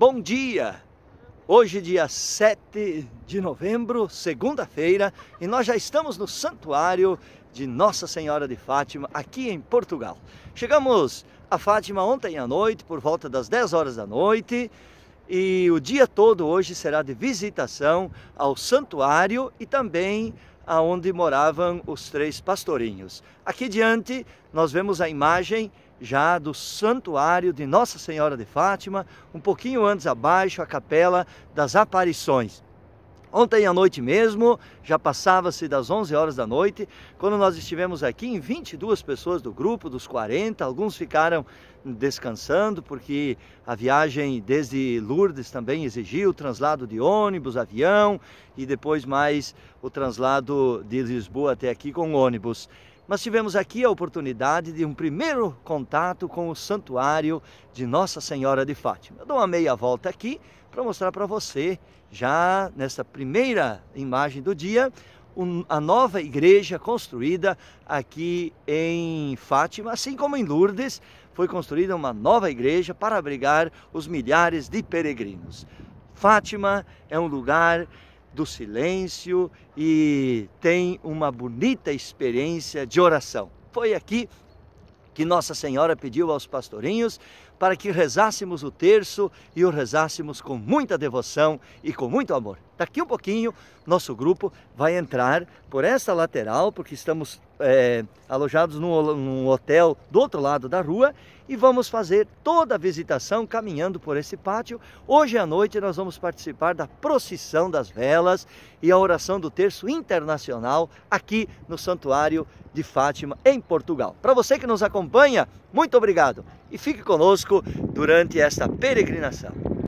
Bom dia! Hoje, dia 7 de novembro, segunda-feira, e nós já estamos no Santuário de Nossa Senhora de Fátima, aqui em Portugal. Chegamos a Fátima ontem à noite, por volta das 10 horas da noite, e o dia todo hoje será de visitação ao santuário e também aonde moravam os três pastorinhos. Aqui diante nós vemos a imagem já do santuário de Nossa Senhora de Fátima, um pouquinho antes abaixo a capela das aparições. Ontem à noite mesmo, já passava-se das 11 horas da noite, quando nós estivemos aqui em 22 pessoas do grupo, dos 40, alguns ficaram descansando porque a viagem desde Lourdes também exigiu o translado de ônibus, avião e depois mais o translado de Lisboa até aqui com ônibus nós tivemos aqui a oportunidade de um primeiro contato com o santuário de Nossa Senhora de Fátima. Eu dou uma meia volta aqui para mostrar para você, já nessa primeira imagem do dia, um, a nova igreja construída aqui em Fátima, assim como em Lourdes, foi construída uma nova igreja para abrigar os milhares de peregrinos. Fátima é um lugar do silêncio e tem uma bonita experiência de oração. Foi aqui que Nossa Senhora pediu aos pastorinhos para que rezássemos o terço e o rezássemos com muita devoção e com muito amor. Daqui um pouquinho, nosso grupo vai entrar por essa lateral, porque estamos é, alojados num, num hotel do outro lado da rua e vamos fazer toda a visitação caminhando por esse pátio. Hoje à noite nós vamos participar da procissão das velas e a oração do terço internacional aqui no Santuário de Fátima, em Portugal. Para você que nos acompanha, muito obrigado e fique conosco durante esta peregrinação.